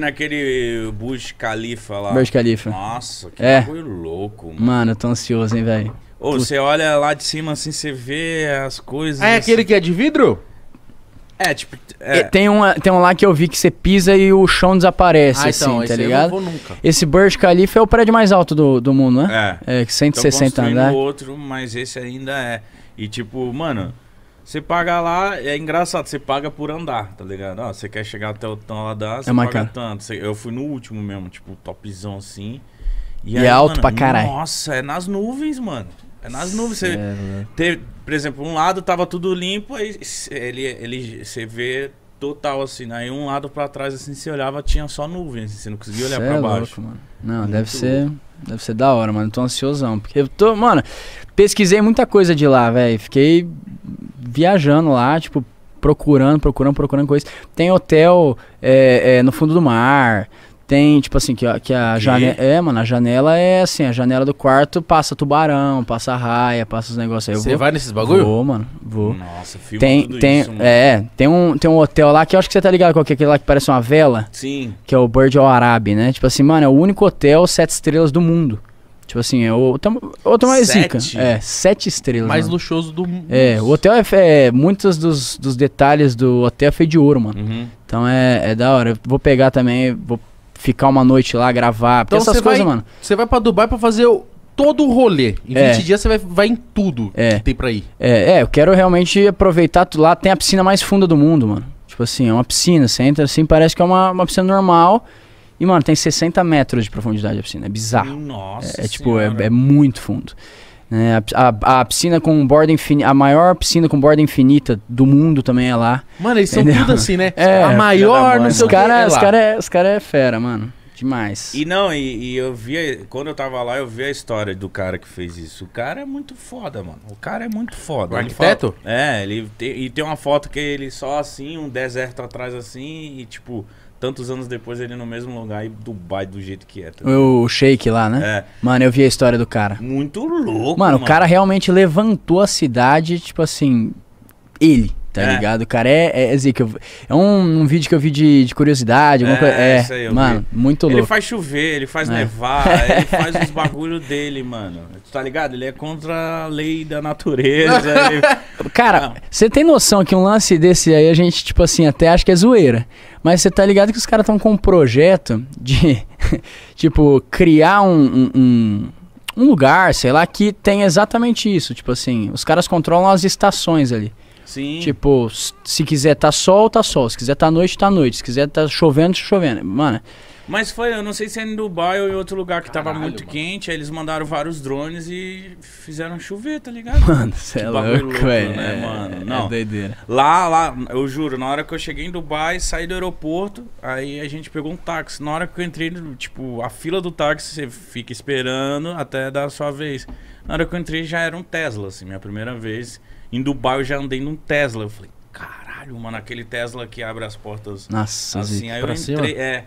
Naquele Bush Khalifa lá. Bush Khalifa. Nossa, que é. louco, mano. Mano, eu tô ansioso, hein, velho. Ô, você olha lá de cima assim, você vê as coisas. Ah, é assim. aquele que é de vidro? É, tipo. É. Tem, uma, tem um lá que eu vi que você pisa e o chão desaparece, ah, então, assim, então, tá ligado? Esse Burj Khalifa é o prédio mais alto do, do mundo, né? É. É, 160 andares. Né? outro, mas esse ainda é. E tipo, mano. Você paga lá, é engraçado, você paga por andar, tá ligado? Ó, você quer chegar até o Taladá, você é paga cara. tanto. eu fui no último mesmo, tipo, topzão assim. E, e é aí, é alto mano, pra caralho. Nossa, é nas nuvens, mano. É nas nuvens. Cê, é por exemplo, um lado tava tudo limpo, aí ele, ele, você vê total, assim. Né? Aí um lado pra trás, assim, você olhava, tinha só nuvens, assim, você não conseguia olhar cê pra é baixo. Louco, mano. Não, Muito deve ser... Deve ser da hora, mano. Tô ansiosão. Porque eu tô, mano, pesquisei muita coisa de lá, velho. Fiquei viajando lá, tipo, procurando, procurando, procurando coisas. Tem hotel é, é, no fundo do mar. Tem, tipo assim, que, que a janela. É, mano, a janela é assim, a janela do quarto passa tubarão, passa raia, passa os negócios Você vai nesses bagulho? Vou, mano. Vou. Nossa, filma tem, tem, isso, É, tem um, tem um hotel lá que eu acho que você tá ligado com é, aquele lá que parece uma vela. Sim. Que é o Bird Al Arabi, né? Tipo assim, mano, é o único hotel sete estrelas do mundo. Tipo assim, é o hotel mais zica. É, sete estrelas. Mais mano. luxuoso do mundo. É, o hotel é, é. muitos dos, dos detalhes do hotel é feito de ouro, mano. Uhum. Então é, é da hora. Eu vou pegar também, vou ficar uma noite lá, gravar. Porque então essas coisas, vai, mano. Você vai pra Dubai pra fazer o, todo o rolê. Em é. 20 dias você vai, vai em tudo é. que tem pra ir. É, é, eu quero realmente aproveitar. Lá tem a piscina mais funda do mundo, mano. Tipo assim, é uma piscina. Você entra assim, parece que é uma, uma piscina normal. E, mano, tem 60 metros de profundidade a piscina. É bizarro. Nossa. É, é tipo, é, é, muito fundo. É, a, a, piscina com borda infinita, a maior piscina com borda infinita do mundo também é lá. Mano, eles entendeu? são tudo assim, né? É, a maior, não sei o que. Cara, os é caras é, os cara é fera, mano. Demais. E não, e, e, eu vi, quando eu tava lá, eu vi a história do cara que fez isso. O cara é muito foda, mano. O cara é muito foda. O arquiteto? fala, é, ele tem, e tem uma foto que ele só assim, um deserto atrás assim, e tipo, tantos anos depois ele no mesmo lugar e Dubai do jeito que é. Tá o Shake lá, né? É. Mano, eu vi a história do cara. Muito louco, mano. mano. o cara realmente levantou a cidade, tipo assim, ele. Tá é. ligado? Cara, é, é, é, é um, um, vídeo que eu vi de, de curiosidade, alguma é, coisa. É, isso aí, mano, vi. muito louco. Ele faz chover, ele faz é. nevar, ele faz os bagulho dele, mano. Tá ligado? Ele é contra a lei da natureza. ele... Cara, você tem noção que um lance desse aí a gente, tipo assim, até acha que é zoeira. Mas você tá ligado que os caras estão com um projeto de, tipo, criar um, um, um um lugar, sei lá, que tem exatamente isso. Tipo assim, os caras controlam as estações ali. Sim. Tipo, se quiser tá sol, tá sol. Se quiser tá noite, tá noite. Se quiser tá chovendo, chovendo. Mano. Mas foi, eu não sei se é em Dubai ou em outro lugar que Caralho, tava muito mano. quente, aí eles mandaram vários drones e fizeram chover, tá ligado? Mano, você é louco, louco né, é, mano? É não. É doideira. Lá, lá, eu juro, na hora que eu cheguei em Dubai, saí do aeroporto, aí a gente pegou um táxi. Na hora que eu entrei, tipo, a fila do táxi, você fica esperando até dar a sua vez. Na hora que eu entrei, já era um Tesla, assim, minha primeira vez. Em Dubai eu já andei num Tesla. Eu falei, caralho, mano, aquele Tesla que abre as portas. Nossa, assim. Aí eu entrei, cima? é.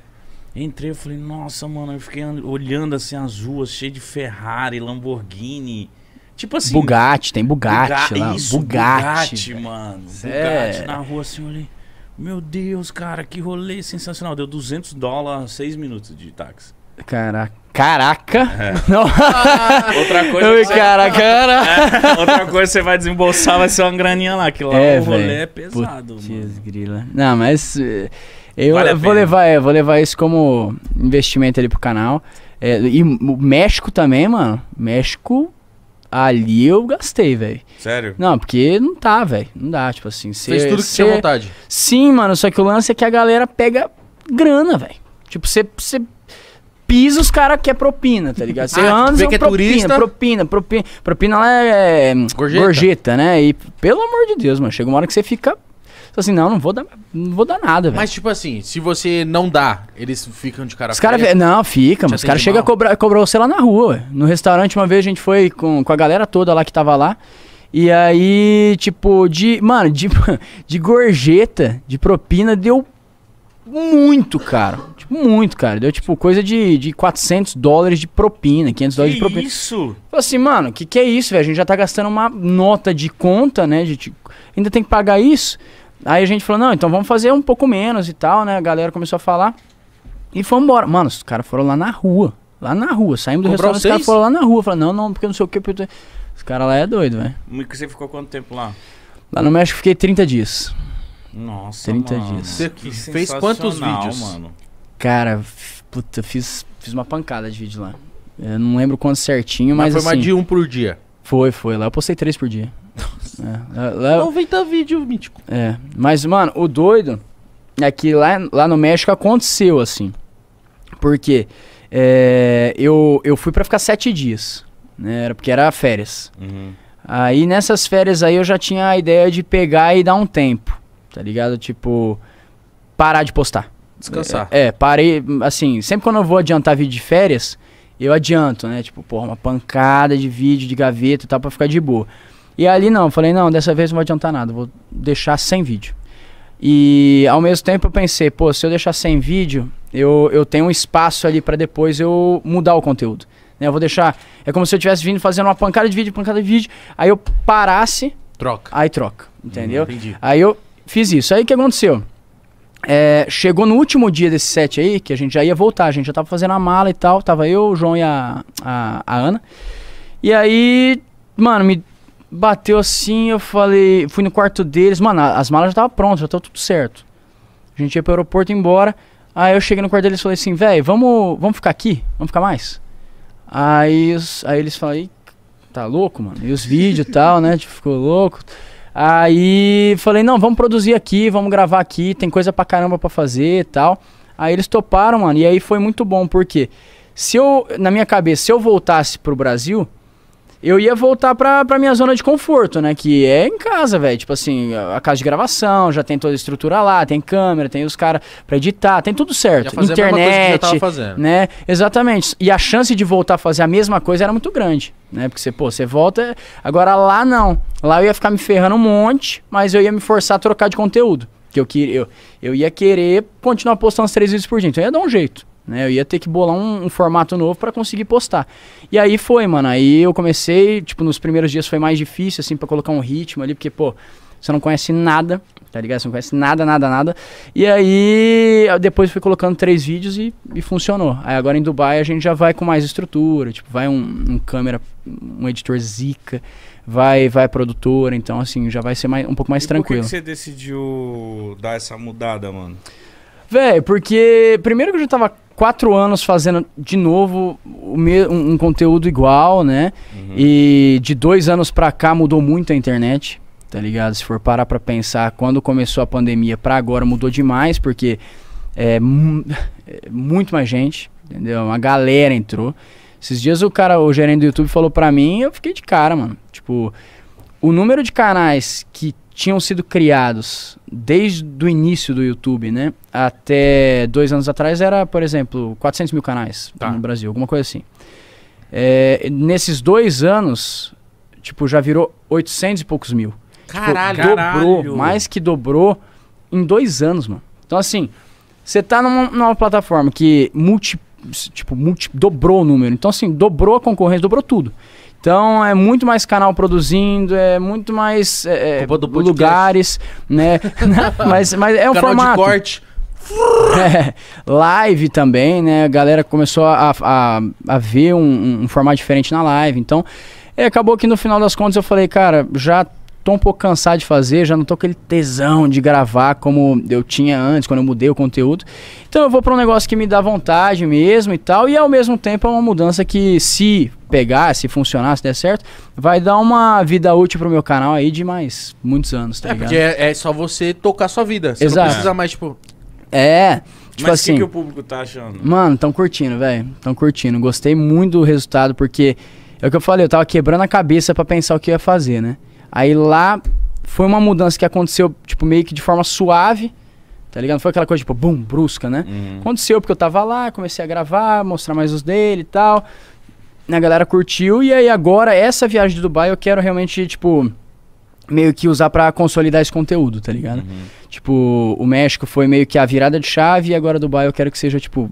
Entrei, eu falei, nossa, mano, eu fiquei olhando assim as ruas, cheio de Ferrari, Lamborghini. Tipo assim. Bugatti, tem Bugatti Buga lá. Isso, Bugatti, Bugatti mano. Sério? Bugatti é. na rua assim, eu olhei. Meu Deus, cara, que rolê sensacional. Deu 200 dólares, 6 minutos de táxi. Caraca. Caraca! É. Não. outra coisa. Ui, cara, você... cara. É, outra coisa você vai desembolsar, vai ser uma graninha lá, que lá é, o rolê véio. é pesado. Putz, grila. Não, mas eh, eu vale vou, levar, é, vou levar isso como investimento ali pro canal. É, e o México também, mano. México, ali eu gastei, velho. Sério? Não, porque não tá, velho. Não dá, tipo assim. Cê, Fez tudo que cê... tinha vontade. Sim, mano, só que o lance é que a galera pega grana, velho. Tipo, você piso, os caras querem é propina, tá ligado? Você ah, anda, vê é, é propina, turista. propina, propina. Propina lá é, é gorjeta. gorjeta. né? E pelo amor de Deus, mano, chega uma hora que você fica assim, não, não vou dar, não vou dar nada, velho. Mas tipo assim, se você não dá, eles ficam de cara Os caras, não, fica, mas os caras chegam a cobrar, cobrar você lá na rua. Ué. No restaurante uma vez a gente foi com, com a galera toda lá que tava lá. E aí, tipo, de, mano, de, de gorjeta, de propina, deu muito caro. Tipo, muito caro. Deu tipo coisa de, de 400 dólares de propina, 500 dólares de propina. isso? Falei assim, mano, que que é isso, velho? A gente já tá gastando uma nota de conta, né? A gente tipo, ainda tem que pagar isso. Aí a gente falou, não, então vamos fazer um pouco menos e tal, né? A galera começou a falar. E foi embora. Mano, os caras foram lá na rua. Lá na rua. Saímos do restaurante, os caras foram lá na rua. Falaram, não, não, porque não sei o que. Porque... Os caras lá é doido, velho. E você ficou quanto tempo lá? Lá no México fiquei 30 dias. Nossa, 30 mano. dias. Você que fez quantos vídeos? Mano. Cara, puta, fiz, fiz uma pancada de vídeo lá. Eu não lembro quanto certinho, mas. mas foi assim, mais de um por dia. Foi, foi. Lá eu postei três por dia. É, lá, 90 vídeos, mítico. É. Mas, mano, o doido é que lá, lá no México aconteceu assim. Porque é, eu, eu fui para ficar sete dias. Né? Era porque era férias. Uhum. Aí nessas férias aí eu já tinha a ideia de pegar e dar um tempo tá ligado? Tipo, parar de postar. Descansar. É, é, parei, assim, sempre quando eu vou adiantar vídeo de férias, eu adianto, né? Tipo, porra, uma pancada de vídeo, de gaveta e tal, pra ficar de boa. E ali não, falei, não, dessa vez não vou adiantar nada, vou deixar sem vídeo. E ao mesmo tempo eu pensei, pô, se eu deixar sem vídeo, eu, eu tenho um espaço ali para depois eu mudar o conteúdo. Né? Eu vou deixar. É como se eu tivesse vindo fazendo uma pancada de vídeo, pancada de vídeo, aí eu parasse. Troca. Aí troca, entendeu? Hum, aí eu Fiz isso. Aí o que aconteceu? É, chegou no último dia desse set aí, que a gente já ia voltar, a gente já tava fazendo a mala e tal, tava eu, o João e a, a, a Ana. E aí, mano, me bateu assim, eu falei, fui no quarto deles, mano, as malas já tava prontas, já tava tudo certo. A gente ia pro aeroporto embora. Aí eu cheguei no quarto deles e falei assim, velho, vamos, vamos ficar aqui? Vamos ficar mais? Aí, aí eles falaram, tá louco, mano? E os vídeos e tal, né? Tipo, ficou louco. Aí falei, não, vamos produzir aqui, vamos gravar aqui, tem coisa pra caramba pra fazer e tal. Aí eles toparam, mano, e aí foi muito bom, porque se eu, na minha cabeça, se eu voltasse pro Brasil, eu ia voltar pra, pra minha zona de conforto, né? Que é em casa, velho. Tipo assim, a casa de gravação, já tem toda a estrutura lá, tem câmera, tem os caras pra editar, tem tudo certo. Internet. Né? Exatamente. E a chance de voltar a fazer a mesma coisa era muito grande, né? Porque você, pô, você volta. Agora lá não. Lá eu ia ficar me ferrando um monte, mas eu ia me forçar a trocar de conteúdo. Que eu, eu, eu ia querer continuar postando os três vídeos por dia. Então eu ia dar um jeito né? Eu ia ter que bolar um, um formato novo para conseguir postar. E aí foi, mano. Aí eu comecei, tipo, nos primeiros dias foi mais difícil, assim, para colocar um ritmo ali, porque, pô, você não conhece nada, tá ligado? Você não conhece nada, nada, nada. E aí, depois fui colocando três vídeos e, e funcionou. Aí agora em Dubai a gente já vai com mais estrutura, tipo, vai um, um câmera, um editor zica, vai vai produtora, então assim, já vai ser mais, um pouco mais e tranquilo. Por que, que você decidiu dar essa mudada, mano? Véi, porque primeiro que eu já tava quatro anos fazendo de novo um, um conteúdo igual, né? Uhum. E de dois anos pra cá mudou muito a internet, tá ligado? Se for parar pra pensar, quando começou a pandemia pra agora mudou demais, porque é, muito mais gente, entendeu? Uma galera entrou. Esses dias o cara, o gerente do YouTube, falou pra mim, eu fiquei de cara, mano. Tipo, o número de canais que tinham sido criados desde o início do YouTube, né? Até dois anos atrás era, por exemplo, 400 mil canais tá. no Brasil, alguma coisa assim. É, nesses dois anos, tipo, já virou 800 e poucos mil. Tipo, caralho, tipo, dobrou, caralho. mais que dobrou em dois anos, mano. Então, assim, você tá numa, numa plataforma que multi, tipo, multi, dobrou o número. Então, assim, dobrou a concorrência, dobrou tudo. Então é muito mais canal produzindo, é muito mais é, é lugares, né? mas, mas é um canal formato. De corte. É, live também, né? A galera começou a, a, a ver um, um, formato diferente na live. Então, é, acabou que no final das contas eu falei, cara, já tô um pouco cansado de fazer, já não tô com aquele tesão de gravar como eu tinha antes, quando eu mudei o conteúdo. Então eu vou para um negócio que me dá vontade mesmo e tal, e ao mesmo tempo é uma mudança que se pegar, se funcionar, se der certo, vai dar uma vida útil pro meu canal aí de mais muitos anos, tá é, ligado? Porque é, é só você tocar sua vida. Você Exato. não precisa mais, tipo... É... Tipo Mas assim, que, que o público tá achando? Mano, tão curtindo, velho. Tão curtindo. Gostei muito do resultado, porque é o que eu falei, eu tava quebrando a cabeça para pensar o que ia fazer, né? Aí lá foi uma mudança que aconteceu, tipo, meio que de forma suave, tá ligado? foi aquela coisa, tipo, bum, brusca, né? Uhum. Aconteceu porque eu tava lá, comecei a gravar, mostrar mais os dele e tal. A galera curtiu, e aí agora, essa viagem de Dubai, eu quero realmente, tipo, meio que usar para consolidar esse conteúdo, tá ligado? Uhum. Tipo, o México foi meio que a virada de chave e agora Dubai eu quero que seja, tipo,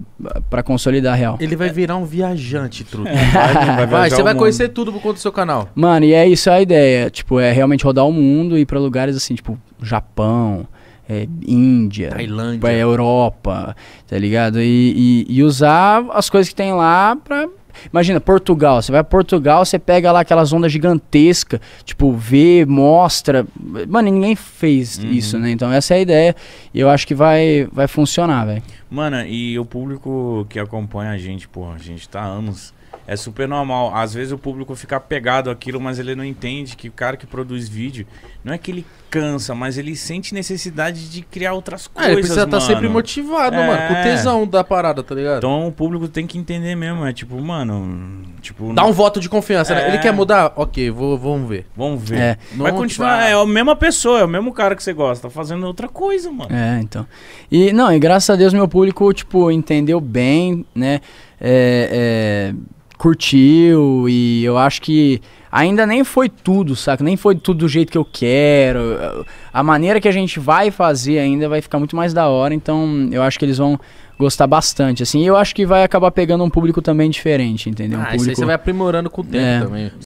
para consolidar a real. Ele vai virar um viajante, truta. vai, vai você vai mundo. conhecer tudo por conta do seu canal. Mano, e é isso a ideia. Tipo, é realmente rodar o mundo e ir pra lugares assim, tipo, Japão, é, Índia, Tailândia, Europa, tá ligado? E, e, e usar as coisas que tem lá pra Imagina, Portugal. Você vai a Portugal, você pega lá aquelas ondas gigantescas, tipo, vê, mostra. Mano, ninguém fez uhum. isso, né? Então essa é a ideia. E eu acho que vai, vai funcionar, velho. Mano, e o público que acompanha a gente, pô, a gente tá anos. É super normal. Às vezes o público fica pegado aquilo, mas ele não entende que o cara que produz vídeo não é que ele cansa, mas ele sente necessidade de criar outras coisas. Ah, é, ele precisa tá mano. estar sempre motivado, é. mano. Com o é. tesão da parada, tá ligado? Então o público tem que entender mesmo. É tipo, mano. Tipo, Dá um não... voto de confiança, é. né? Ele é. quer mudar? Ok, vou, vamos ver. Vamos ver. É. Vai não, continuar, é a mesma pessoa, é o mesmo cara que você gosta, tá fazendo outra coisa, mano. É, então. E não, e graças a Deus meu público, tipo, entendeu bem, né? É, é, curtiu e eu acho que ainda nem foi tudo, saca? Nem foi tudo do jeito que eu quero. A maneira que a gente vai fazer ainda vai ficar muito mais da hora, então eu acho que eles vão gostar bastante, assim. E eu acho que vai acabar pegando um público também diferente, entendeu? Um público... Ah, isso aí você vai aprimorando com o tempo é. também.